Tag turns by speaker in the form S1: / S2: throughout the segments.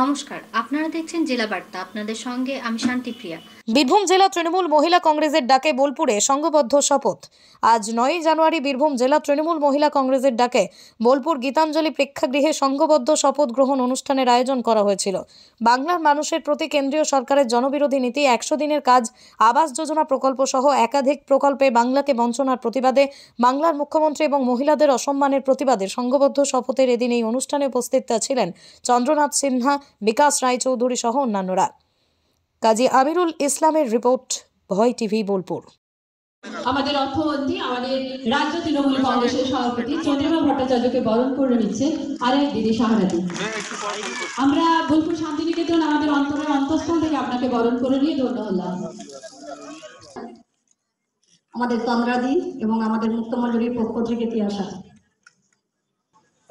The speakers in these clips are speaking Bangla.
S1: নমস্কার আপনারা দেখছেন জেলা বার্তা আপনাদের সঙ্গে আমি শান্তিপ্রিয়া
S2: বীরভূম জেলা তৃণমূল মহিলা কংগ্রেসের ডাকে বোলপুরে সংঘবদ্ধ শপথ আজ নয় জানুয়ারি বীরভূম জেলা তৃণমূল মহিলা কংগ্রেসের ডাকে বোলপুর গীতাঞ্জলি প্রেক্ষাগৃহে সংঘবদ্ধ শপথ গ্রহণ অনুষ্ঠানের আয়োজন করা হয়েছিল বাংলার মানুষের প্রতি কেন্দ্রীয় সরকারের জনবিরোধী নীতি একশো দিনের কাজ আবাস যোজনা প্রকল্প সহ একাধিক প্রকল্পে বাংলাকে বঞ্চনার প্রতিবাদে বাংলার মুখ্যমন্ত্রী এবং মহিলাদের অসম্মানের প্রতিবাদে সংঘবদ্ধ শপথের এদিন এই অনুষ্ঠানে উপস্থিত ছিলেন চন্দ্রনাথ সিনহা বিকাশ রায়চৌধুরী সহ অন্যান্যরা কাজী আমিরুল ইসলামের রিপোর্ট ভয় টিভি বোলপুর
S1: আমাদের অর্থমন্ত্রী আমাদের রাজ্য তৃণমূল কংগ্রেসের সভাপতি চন্দ্রমা ভট্টাচার্যকে বরণ করে নিচ্ছে আরেক দিদি সাহারাদি আমরা বোলপুর শান্তিনিকেতন আমাদের অন্তরের অন্তঃস্থল থেকে আপনাকে বরণ করে নিয়ে ধন্য হলাম আমাদের তন্দ্রাদি এবং আমাদের মুক্তমন্ডলীর পক্ষ থেকে তিয়াসা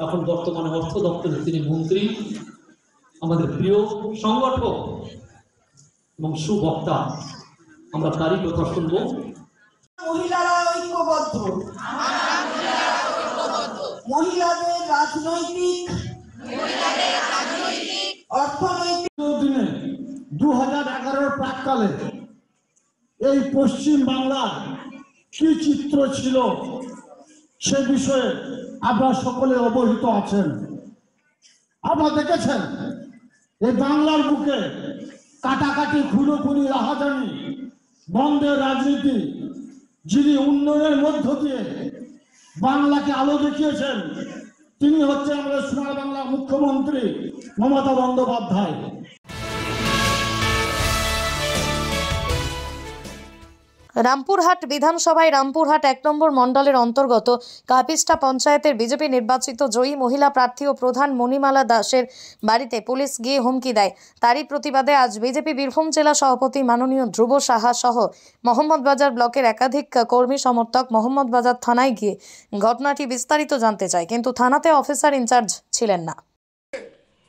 S3: এখন বর্তমানে অর্থ দপ্তরের তিনি মন্ত্রী আমাদের প্রিয় সংগঠক এবং সুবক্তা আমরা তারই কথা শুনব
S4: মহিলারা ঐক্যবদ্ধ মহিলাদের রাজনৈতিক অর্থনৈতিক দিনে দু হাজার এগারোর এই পশ্চিম বাংলার কি চিত্র ছিল সে বিষয়ে আপনারা সকলে অবহিত আছেন আপনারা দেখেছেন এই বাংলার বুকে কাটাকাটি খুনোখুনি রাহাজানি বন্ধের রাজনীতি যিনি উন্নয়নের মধ্য দিয়ে বাংলাকে আলো দেখিয়েছেন তিনি হচ্ছে আমাদের সোনার বাংলা মুখ্যমন্ত্রী মমতা বন্দ্যোপাধ্যায়
S2: রামপুরহাট বিধানসভায় রামপুরহাট এক নম্বর মণ্ডলের অন্তর্গত কাপিস্টা পঞ্চায়েতের বিজেপি নির্বাচিত জয়ী মহিলা প্রার্থী ও প্রধান মণিমালা দাসের বাড়িতে পুলিশ গিয়ে হুমকি দেয় তারই প্রতিবাদে আজ বিজেপি বীরভূম জেলা সভাপতি মাননীয় ধ্রুব সাহা সহ মোহাম্মদবাজার ব্লকের একাধিক কর্মী সমর্থক মোহাম্মদবাজার থানায় গিয়ে ঘটনাটি বিস্তারিত জানতে চায় কিন্তু থানাতে অফিসার ইনচার্জ ছিলেন না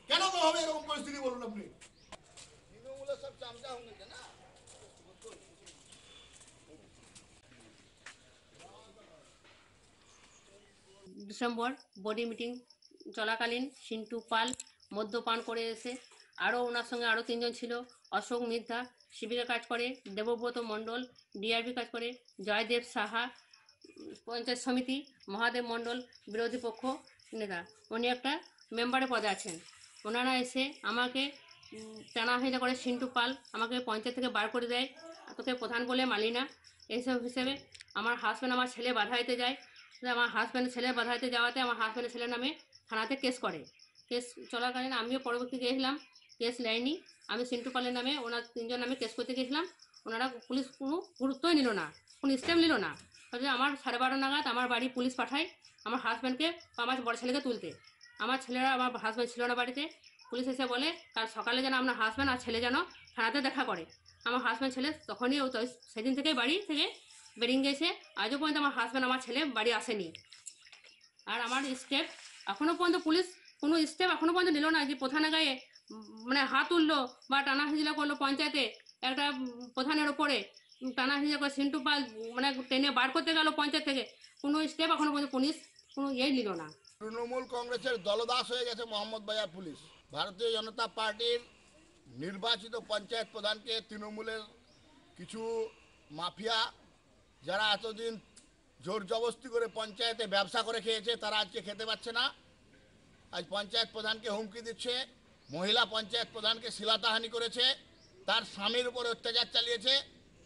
S4: কেন হবে
S1: ডিসেম্বর বডি মিটিং চলাকালীন সিন্টু পাল মদ্যপান করে এসে আরও ওনার সঙ্গে আরও তিনজন ছিল অশোক মিদ্ধা শিবিরে কাজ করে দেবব্রত মণ্ডল ডিআরবি কাজ করে জয়দেব সাহা পঞ্চায়েত সমিতি মহাদেব মণ্ডল বিরোধী পক্ষ নেতা উনি একটা মেম্বারে পদে আছেন ওনারা এসে আমাকে টানাহিনা করে সিন্টু পাল আমাকে পঞ্চায়েত থেকে বার করে দেয় তোকে প্রধান বলে মালিনা এইসব হিসেবে আমার হাজব্যান্ড আমার ছেলে বাধা দিতে যায় আমার হাজব্যান্ড ছেলে বাধাইতে যাওয়াতে আমার হাজব্যান্ডের ছেলের নামে থানাতে কেস করে কেস চলাকালীন আমিও পরবর্তী গিয়েছিলাম কেস নেয়নি আমি সিন্টু পালের নামে ওনার তিনজন নামে কেস করতে গিয়েছিলাম ওনারা পুলিশ কোনো গুরুত্বই নিল না কোনো স্টেপ নিল না আমার সাড়ে বারো নাগাদ আমার বাড়ি পুলিশ পাঠায় আমার হাজব্যান্ডকে আমার বড় ছেলেকে তুলতে আমার ছেলেরা আমার হাজব্যান্ড ছিল না বাড়িতে পুলিশ এসে বলে কাল সকালে যেন আপনার হাজব্যান্ড আর ছেলে যেন থানাতে দেখা করে আমার হাজব্যান্ড ছেলে তখনই ও সেদিন থেকেই বাড়ি থেকে বেরিয়ে গেছে আজও পর্যন্ত আমার হাজব্যান্ড আমার ছেলে বাড়ি আসেনি আর আমার স্টেপ এখনও পর্যন্ত পুলিশ কোনো স্টেপ এখনও পর্যন্ত নিল না যে প্রধান গায়ে মানে হাত উঠলো বা টানা হিজলা করলো পঞ্চায়েতে একটা প্রধানের ওপরে টানা হিজলা করে সিন্টু পাল মানে ট্রেনে বার করতে গেল পঞ্চায়েত থেকে কোনো স্টেপ এখনও পর্যন্ত পুলিশ কোনো ইয়েই নিল না
S4: তৃণমূল কংগ্রেসের দলদাস হয়ে গেছে মোহাম্মদ বাজার পুলিশ ভারতীয় জনতা পার্টির নির্বাচিত পঞ্চায়েত প্রধানকে তৃণমূলের কিছু মাফিয়া যারা এতদিন জোর জবস্তি করে পঞ্চায়েতে ব্যবসা করে খেয়েছে তারা আজকে খেতে পাচ্ছে না আজ পঞ্চায়েত প্রধানকে হুমকি দিচ্ছে মহিলা পঞ্চায়েত প্রধানকে শিলাতাহানি করেছে তার স্বামীর উপর অত্যাচার চালিয়েছে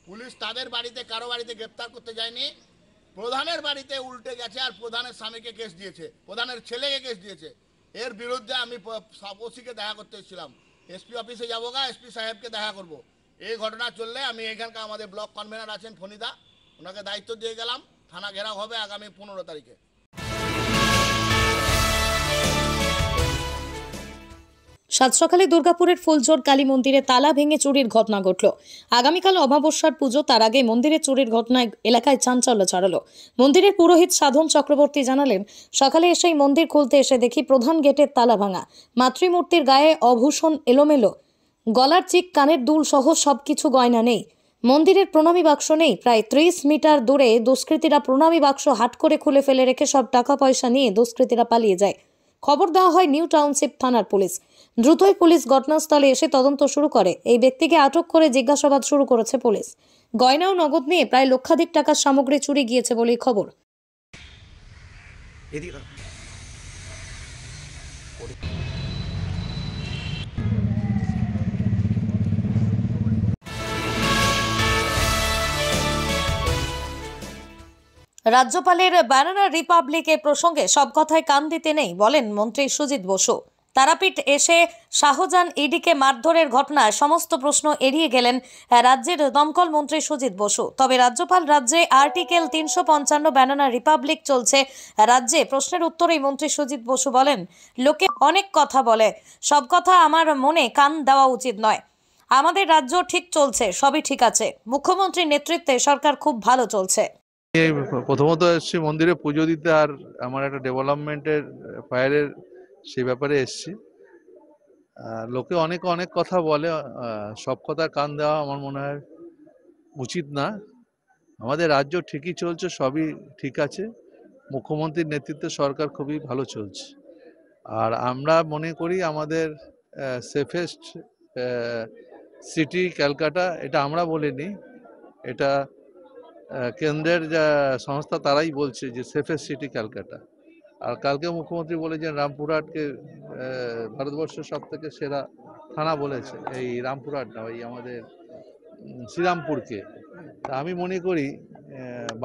S4: পুলিশ তাদের বাড়িতে কারো বাড়িতে গ্রেপ্তার করতে যায়নি প্রধানের বাড়িতে উল্টে গেছে আর প্রধানের স্বামীকে কেস দিয়েছে প্রধানের ছেলেকে কেস দিয়েছে এর বিরুদ্ধে আমি ওসিকে দেখা করতে এসেছিলাম এসপি অফিসে যাবো গা এসপি সাহেবকে দেখা করব। এই ঘটনা চললে আমি এখানকার আমাদের ব্লক কনভেনার আছেন ফণিদা ওনাকে দায়িত্ব দিয়ে গেলাম থানা ঘেরাও হবে আগামী পনেরো তারিখে
S2: সাত সকালে দুর্গাপুরের ফুলজোর কালী মন্দিরে তালা ভেঙে চুরির ঘটনা ঘটল আগামীকাল অমাবস্যার পুজো তার আগে মন্দিরে চুরির ঘটনায় এলাকায় চাঞ্চল্য ছড়ালো মন্দিরের পুরোহিত সাধন চক্রবর্তী জানালেন সকালে এসেই মন্দির খুলতে এসে দেখি প্রধান গেটের তালা ভাঙা মাতৃমূর্তির গায়ে অভূষণ এলোমেলো গলার চিক কানের দুল সহ সবকিছু গয়না নেই মন্দিরের প্রণামী বাক্স নেই প্রায় ত্রিশ মিটার দূরে দুষ্কৃতীরা প্রণামী বাক্স হাট করে খুলে ফেলে রেখে সব টাকা পয়সা নিয়ে দুষ্কৃতীরা পালিয়ে যায় খবর দেওয়া হয় নিউ টাউনশিপ থানার পুলিশ দ্রুতই পুলিশ ঘটনাস্থলে এসে তদন্ত শুরু করে এই ব্যক্তিকে আটক করে জিজ্ঞাসাবাদ শুরু করেছে পুলিশ গয়না ও নগদ নিয়ে প্রায় লক্ষাধিক টাকার সামগ্রী চুরি গিয়েছে বলেই খবর এদিকে রাজ্যপালের ব্যানানা রিপাবলিক প্রসঙ্গে সব কথায় কান দিতে নেই বলেন মন্ত্রী সুজিত বসু তারাপীঠ এসে শাহজাহান ইডিকে মারধরের ঘটনায় সমস্ত প্রশ্ন এড়িয়ে গেলেন রাজ্যের দমকল মন্ত্রী সুজিত বসু তবে রাজ্যপাল রাজ্যে আর্টিকেল তিনশো পঞ্চান্ন ব্যানানা রিপাবলিক চলছে রাজ্যে প্রশ্নের উত্তরেই মন্ত্রী সুজিত বসু বলেন লোকে অনেক কথা বলে সব কথা আমার মনে কান দেওয়া উচিত নয় আমাদের রাজ্য ঠিক চলছে সবই ঠিক আছে মুখ্যমন্ত্রীর নেতৃত্বে সরকার খুব ভালো চলছে
S3: প্রথমত এসছি মন্দিরে পুজো দিতে আর আমার একটা ডেভেলপমেন্টের ফায়ারের সে ব্যাপারে এসছি লোকে অনেক অনেক কথা বলে সব কথা কান দেওয়া আমার মনে হয় উচিত না আমাদের রাজ্য ঠিকই চলছে সবই ঠিক আছে মুখ্যমন্ত্রীর নেতৃত্বে সরকার খুবই ভালো চলছে আর আমরা মনে করি আমাদের সেফেস্ট সিটি ক্যালকাটা এটা আমরা বলিনি এটা কেন্দ্রের যা সংস্থা তারাই বলছে যে সেফেস্ট সিটি ক্যালকাটা আর কালকে মুখ্যমন্ত্রী বলেছেন রামপুরহাটকে ভারতবর্ষের সব থেকে সেরা থানা বলেছে এই রামপুরহাট না ওই আমাদের শ্রীরামপুরকে তা আমি মনে করি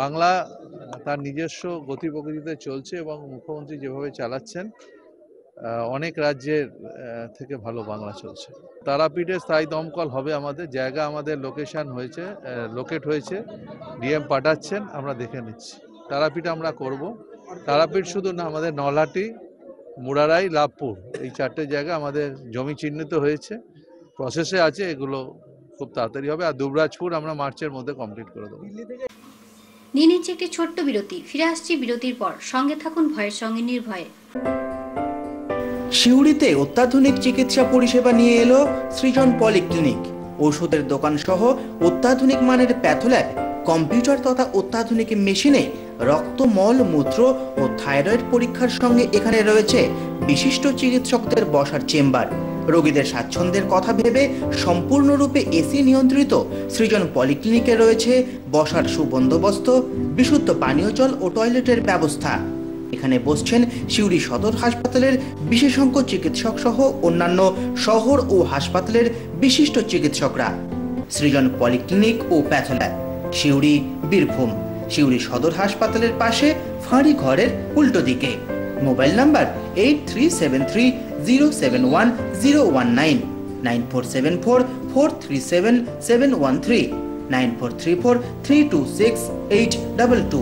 S3: বাংলা তার নিজস্ব গতি প্রকৃতিতে চলছে এবং মুখ্যমন্ত্রী যেভাবে চালাচ্ছেন অনেক রাজ্যের থেকে ভালো বাংলা চলছে তারাপীঠে স্থায়ী দমকল হবে আমাদের জায়গা আমাদের লোকেশান হয়েছে লোকেট হয়েছে ডিএম পাঠাচ্ছেন আমরা দেখে নিচ্ছি তারাপীঠ আমরা করব তারাপীঠ শুধু না আমাদের নলহাটি মুরারাই লাভপুর এই চারটে জায়গা আমাদের জমি চিহ্নিত হয়েছে প্রসেসে আছে এগুলো খুব তাড়াতাড়ি হবে আর দুবরাজপুর আমরা মার্চের মধ্যে কমপ্লিট করে দেবো
S1: নিয়ে নিচ্ছে একটি ছোট্ট বিরতি ফিরে আসছি বিরতির পর সঙ্গে থাকুন ভয়ের সঙ্গে নির্ভয়ে
S4: সিউড়িতে অত্যাধুনিক চিকিৎসা পরিষেবা নিয়ে এলো সৃজন পলিক্লিনিক ওষুধের দোকান সহ অত্যাধুনিক মানের প্যাথোল্যাব কম্পিউটার তথা অত্যাধুনিক মেশিনে রক্ত মল মূত্র ও থাইরয়েড পরীক্ষার সঙ্গে এখানে রয়েছে বিশিষ্ট চিকিৎসকদের বসার চেম্বার রোগীদের স্বাচ্ছন্দ্যের কথা ভেবে সম্পূর্ণরূপে এসি নিয়ন্ত্রিত সৃজন পলিক্লিনিকে রয়েছে বসার সুবন্দোবস্ত বিশুদ্ধ পানীয় জল ও টয়লেটের ব্যবস্থা এখানে বসছেন সিউড়ি সদর হাসপাতালের বিশেষজ্ঞ চিকিৎসক সহ অন্যান্য শহর ও হাসপাতালের বিশিষ্ট চিকিৎসকরা সৃজন পলিক্লিনিক ও প্যাথোল্যাব সিউড়ি বীরভূম সিউড়ি সদর হাসপাতালের পাশে ফাঁড়ি ঘরের উল্টো দিকে mobile number eight three seven three zero seven one zero one nine nine four seven four four three seven seven one three nine four three four three two six eight double two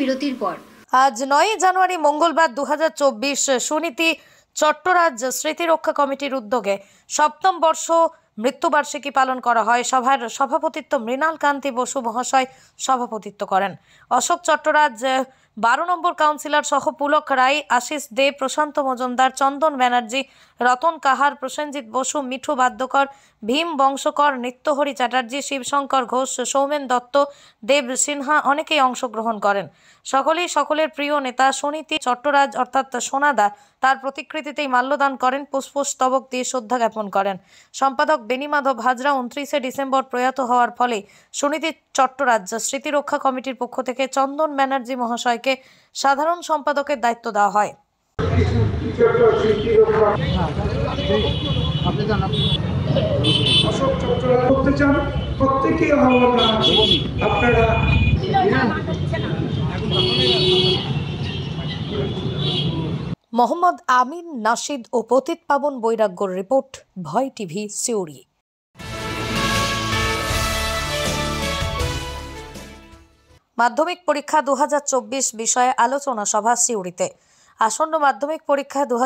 S2: বিরতির পর আজ নয় জানুয়ারি মঙ্গলবার দু সুনীতি চট্টরাজ স্মৃতিরক্ষা কমিটির উদ্যোগে সপ্তম বর্ষ মৃত্যুবার্ষিকী পালন করা হয় সভার সভাপতিত্ব মৃণাল কান্তি বসু মহাশয় সভাপতিত্ব করেন অশোক চট্টরাজ বারো নম্বর কাউন্সিলর সহ পুলক রায় আশিস দে প্রশান্ত মজুমদার চন্দন ব্যানার্জি রতন কাহার প্রসেনজিৎ বসু মিঠু বাদ্যকর ভীম বংশকর নিত্যহরি চ্যাটার্জি শিবশঙ্কর ঘোষ সৌমেন দত্ত দেব সিনহা অনেকেই অংশগ্রহণ করেন সকলেই সকলের প্রিয় নেতা সনীতি চট্টরাজ অর্থাৎ সোনাদা তার প্রতিকৃতিতেই মাল্যদান করেন পুষ্পস্তবক দিয়ে শ্রদ্ধা জ্ঞাপন করেন সম্পাদক বেনিমাধব হাজরা উনত্রিশে ডিসেম্বর প্রয়াত হওয়ার ফলে সুনীতি চট্টরাজ্য স্মৃতিরক্ষা কমিটির পক্ষ থেকে চন্দন ব্যানার্জি মহাশয়কে সাধারণ সম্পাদকের দায়িত্ব দেওয়া হয়
S4: অশোক করতে চান প্রত্যেকে আপনারা
S2: মোহাম্মদ আমিন নাসিদ ও পতিত পাবন বৈরাগ্যর রিপোর্ট ভয় টিভি সিউড়ি মাধ্যমিক পরীক্ষা দু বিষয়ে আলোচনা সভা সিউড়িতে আসন্ন মাধ্যমিক পরীক্ষা দু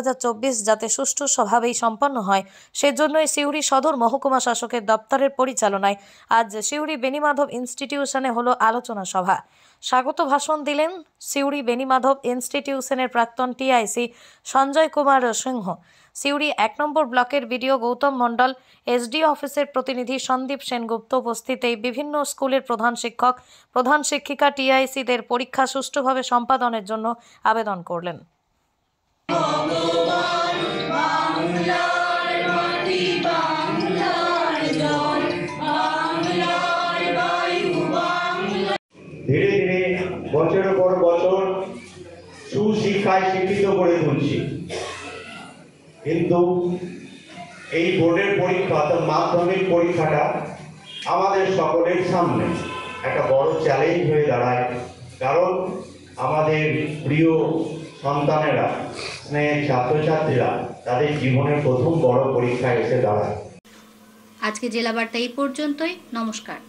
S2: যাতে সুষ্ঠু স্বভাবেই সম্পন্ন হয় সেজন্যই সিউড়ি সদর মহকুমা শাসকের দপ্তরের পরিচালনায় আজ সিউড়ি বেনিমাধব ইনস্টিটিউশনে হলো আলোচনা সভা স্বাগত ভাষণ দিলেন সিউড়ি বেনিমাধব ইনস্টিটিউশনের প্রাক্তন টিআইসি সঞ্জয় কুমার সিংহ সিউড়ি এক নম্বর ব্লকের বিডিও গৌতম মণ্ডল এসডি অফিসের প্রতিনিধি সন্দীপ সেনগুপ্ত উপস্থিতে বিভিন্ন স্কুলের প্রধান শিক্ষক প্রধান শিক্ষিকা টিআইসিদের পরীক্ষা সুষ্ঠুভাবে সম্পাদনের জন্য আবেদন করলেন
S4: বছরের পর বছর সুশিক্ষায় শিক্ষিত করে তুলছি কিন্তু এই বোর্ডের পরীক্ষা অর্থাৎ মাধ্যমিক পরীক্ষাটা আমাদের সকলের সামনে একটা বড় চ্যালেঞ্জ হয়ে দাঁড়ায় কারণ আমাদের প্রিয় সন্তানেরা স্নেহের ছাত্রছাত্রীরা তাদের জীবনের প্রথম বড় পরীক্ষায় এসে দাঁড়ায়
S1: আজকে জেলা বার্তা এই পর্যন্তই নমস্কার